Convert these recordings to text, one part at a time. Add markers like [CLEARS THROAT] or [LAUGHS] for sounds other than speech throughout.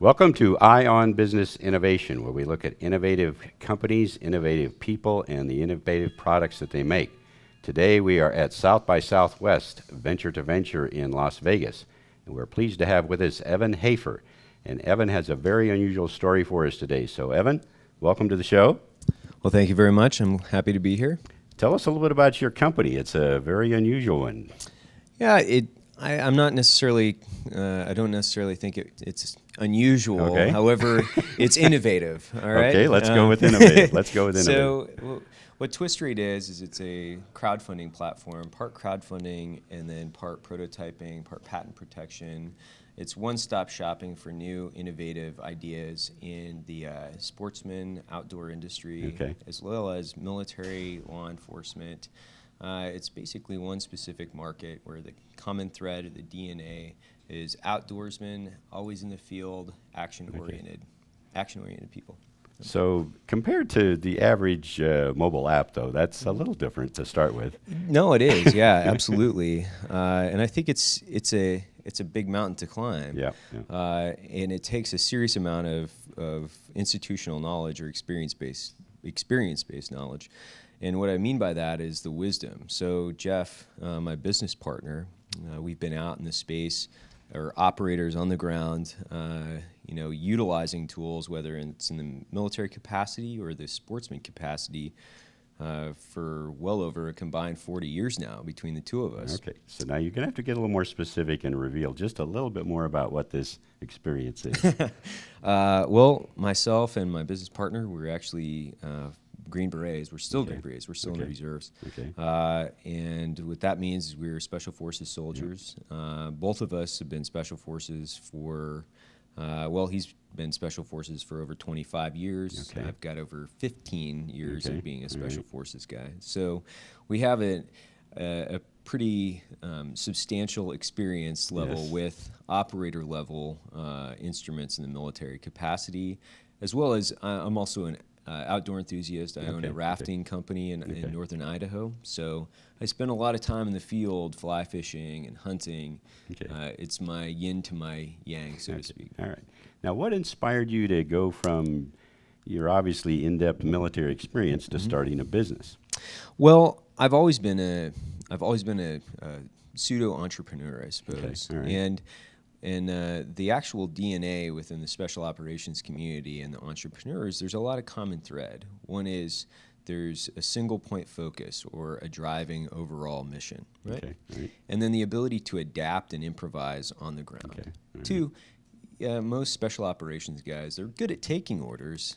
Welcome to Eye on Business Innovation, where we look at innovative companies, innovative people, and the innovative products that they make. Today we are at South by Southwest, Venture to Venture in Las Vegas, and we're pleased to have with us Evan Hafer. And Evan has a very unusual story for us today. So, Evan, welcome to the show. Well, thank you very much. I'm happy to be here. Tell us a little bit about your company. It's a very unusual one. Yeah, it I, am not necessarily. Uh, I don't necessarily think it, it's unusual. Okay. [LAUGHS] However, it's innovative. All right. Okay, let's um, go with [LAUGHS] innovative. Let's go with innovative. So, well, what Twist Read is is it's a crowdfunding platform, part crowdfunding and then part prototyping, part patent protection. It's one-stop shopping for new innovative ideas in the uh, sportsman outdoor industry, okay. as well as military law enforcement. Uh, it's basically one specific market where the common thread of the DNA is outdoorsmen, always in the field, action oriented, okay. action oriented people. So compared to the average uh, mobile app, though, that's a little different to start with. No, it is. [LAUGHS] Yeah, absolutely. Uh, and I think it's it's a it's a big mountain to climb. Yeah. yeah. Uh, and it takes a serious amount of of institutional knowledge or experience based experience based knowledge. And what I mean by that is the wisdom. So, Jeff, uh, my business partner, uh, we've been out in the space or operators on the ground, uh, you know, utilizing tools, whether it's in the military capacity or the sportsman capacity, uh, for well over a combined 40 years now between the two of us. Okay, so now you're going to have to get a little more specific and reveal just a little bit more about what this experience is. [LAUGHS] uh, well, myself and my business partner, we are actually uh, Green Berets. We're still okay. Green Berets. We're still okay. in the reserves. Okay. Uh, and what that means is we're Special Forces soldiers. Uh, both of us have been Special Forces for, uh, well, he's been Special Forces for over 25 years. Okay. I've got over 15 years of being a Special right. Forces guy. So we have a, a, a pretty um, substantial experience level yes. with operator level uh, instruments in the military capacity as well as uh, I'm also an uh, outdoor enthusiast. I okay, own a rafting okay. company in, okay. in, northern Idaho. So I spend a lot of time in the field fly fishing and hunting. Uh, it's my yin to my yang, so to speak. All right. Now, what inspired you to go from your obviously in depth military experience to mm -hmm. starting a business? Well, I've always been a I've always been a, a pseudo entrepreneur, I suppose. And and uh, the actual DNA within the special operations community and the entrepreneurs, there's a lot of common thread. One is there's a single point focus or a driving overall mission, right? Okay. right. And then the ability to adapt and improvise on the ground. Okay. Right. Two, uh, most special operations guys they're good at taking orders.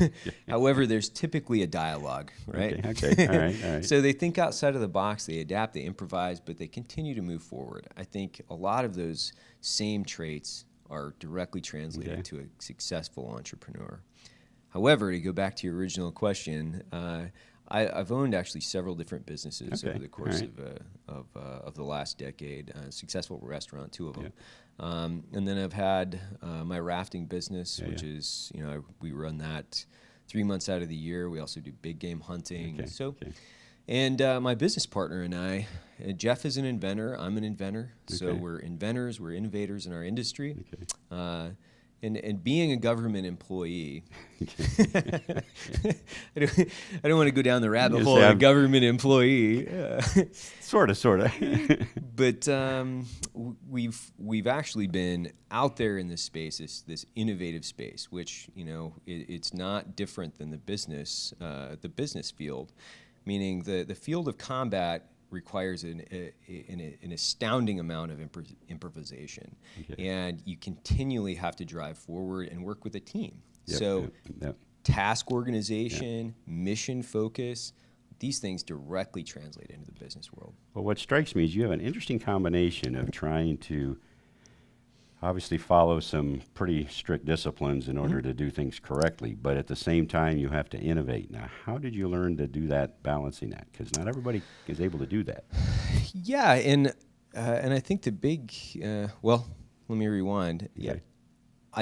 [LAUGHS] [LAUGHS] However, there's typically a dialogue, right? Okay. okay. All right. All [LAUGHS] right. so they think outside of the box, they adapt, they improvise, but they continue to move forward. I think a lot of those same traits are directly translated okay. to a successful entrepreneur. However, to go back to your original question, uh, I, have owned actually several different businesses okay. over the course right. of uh, of, uh, of the last decade. Uh, successful restaurant, two of them. Yeah. Um, and then I've had uh, my rafting business, yeah, which yeah. is, you know, we run that three months out of the year. We also do big game hunting. Okay, so, okay. and uh, my business partner and I, uh, Jeff is an inventor, I'm an inventor. Okay. So we're inventors, we're innovators in our industry and, and being a government employee, [LAUGHS] [LAUGHS] I, don't, I don't want to go down the rabbit hole of government employee. sort of, sort of. but um, we've we've actually been out there in this space, this, this innovative space, which you know it, it's not different than the business uh, the business field, meaning the the field of combat requires an, a, an, an, astounding amount of impro improvisation. Yeah. And you continually have to drive forward and work with a team. Yep, so, yep, yep. task organization, mission focus, these things directly translate into the business world. Well, what strikes me is you have an interesting combination of trying to obviously follow some pretty strict disciplines in order mm -hmm. to do things correctly, but at the same time, you have to innovate. Now, how did you learn to do that balancing act? Because not everybody is able to do that. [SIGHS] Yeah, and uh, and I think the big uh, well, let me rewind. Okay. Yeah.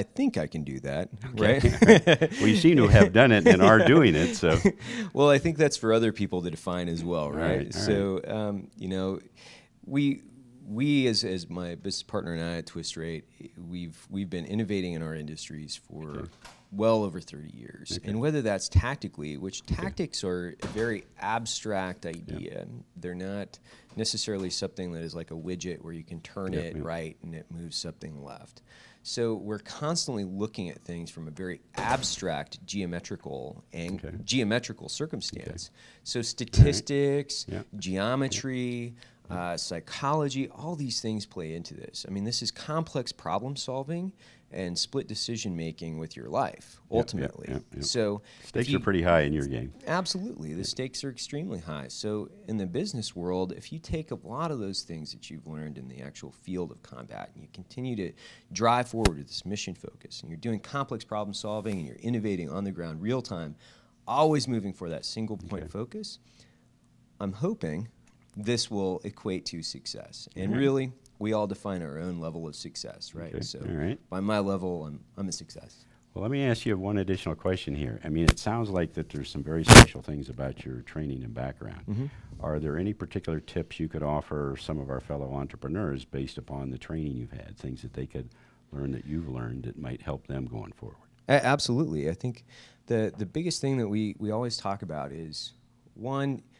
I think I can do that, okay. right? [LAUGHS] well, you seem to have done it and are doing it, so. [LAUGHS] well, I think that's for other people to define as well, right? right so, right. Um, you know, we we as, as my business partner and I at Twist Rate, we've we've been innovating in our industries for okay. well over 30 years. Okay. And whether that's tactically, which tactics okay. are a very abstract idea. Yeah. They're not necessarily something that is like a widget where you can turn yeah, it yeah. right and it moves something left. So we're constantly looking at things from a very abstract geometrical and geometrical circumstance. So statistics, right. geometry, uh, psychology, all these things play into this. I mean, this is complex problem solving and split decision making with your life ultimately. Yep, yep, yep, so stakes you, are pretty high in your game. Absolutely, the stakes are extremely high. So in the business world, if you take a lot of those things that you've learned in the actual field of combat and you continue to drive forward with this mission focus and you're doing complex problem solving and you're innovating on the ground real time, always moving for that single point okay. focus, I'm hoping this will equate to success. And right. really, we all define our own level of success, right? Okay. So right. by my level, I'm, I'm a success. Well, let me ask you one additional question here. I mean, it sounds like that there's some very special things about your training and background. Mm -hmm. Are there any particular tips you could offer some of our fellow entrepreneurs based upon the training you've had, things that they could learn that you've learned that might help them going forward? A absolutely. I think the, the biggest thing that we, we always talk about is one –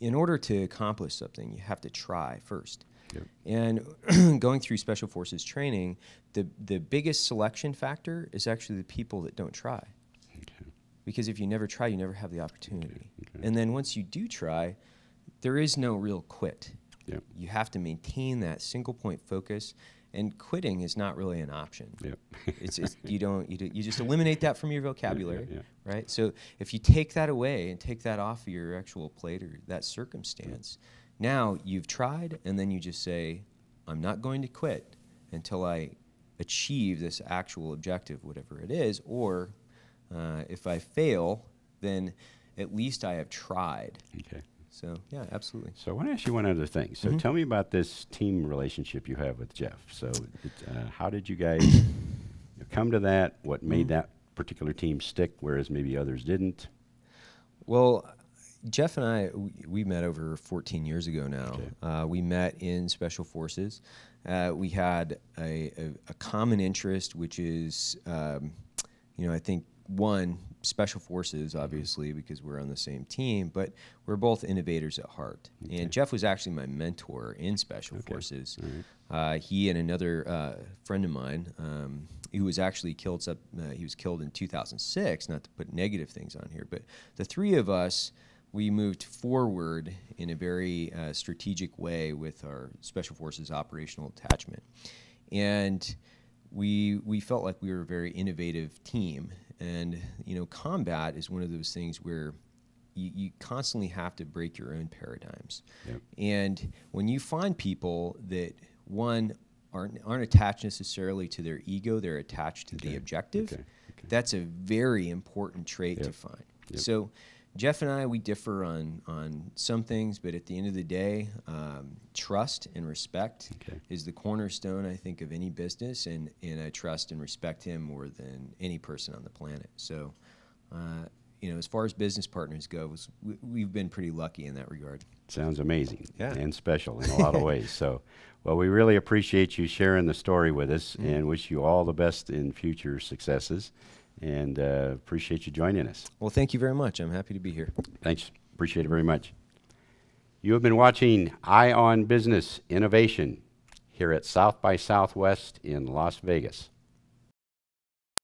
in order to accomplish something, you have to try first. Yep. And [CLEARS THROAT] going through special forces training, the the biggest selection factor is actually the people that don't try. Okay. Because if you never try, you never have the opportunity. Okay. Okay. And then once you do try, there is no real quit. Yep. You have to maintain that single point focus and quitting is not really an option. Yep. [LAUGHS] it's, it's, you [LAUGHS] don't you, do, you just eliminate that from your vocabulary, yeah, yeah, yeah. right? So if you take that away and take that off of your actual plate or that circumstance, now you've tried, and then you just say, "I'm not going to quit until I achieve this actual objective, whatever it is." Or uh, if I fail, then at least I have tried. Okay. So yeah, absolutely. So I want to ask you one other thing. So mm-hmm. tell me about this team relationship you have with Jeff. So it, uh, how did you guys come to that? What made mm-hmm. that particular team stick, whereas maybe others didn't? Well, Jeff and I we, we met over 14 years ago now. Okay. Uh, we met in Special Forces. Uh, we had a, a, a, common interest, which is um, you know I think one special forces, mm-hmm. obviously, because we're on the same team, but we're both innovators at heart. Okay. And Jeff was actually my mentor in special okay. forces. Right. Uh, he and another uh, friend of mine, um, who was actually killed, uh, he was killed in 2006, not to put negative things on here, but the three of us, we moved forward in a very uh, strategic way with our special forces operational attachment. And we we felt like we were a very innovative team, and you know, combat is one of those things where you, you constantly have to break your own paradigms, yep. and when you find people that one aren't aren't attached necessarily to their ego, they're attached to okay. the objective. Okay. Okay. That's a very important trait yep. to find. Yep. So Jeff and I, we differ on on some things, but at the end of the day, um, trust and respect okay. is the cornerstone, I think, of any business, and and I trust and respect him more than any person on the planet. So, uh, you know, as far as business partners go, we, have been pretty lucky in that regard. Sounds amazing, yeah. and special in a lot of [LAUGHS] ways. So, well, we really appreciate you sharing the story with us, mm -hmm. and wish you all the best in future successes and uh, appreciate you joining us. Well, thank you very much. I'm happy to be here. Thanks. Appreciate it very much. You have been watching Eye on Business Innovation here at South by Southwest in Las Vegas.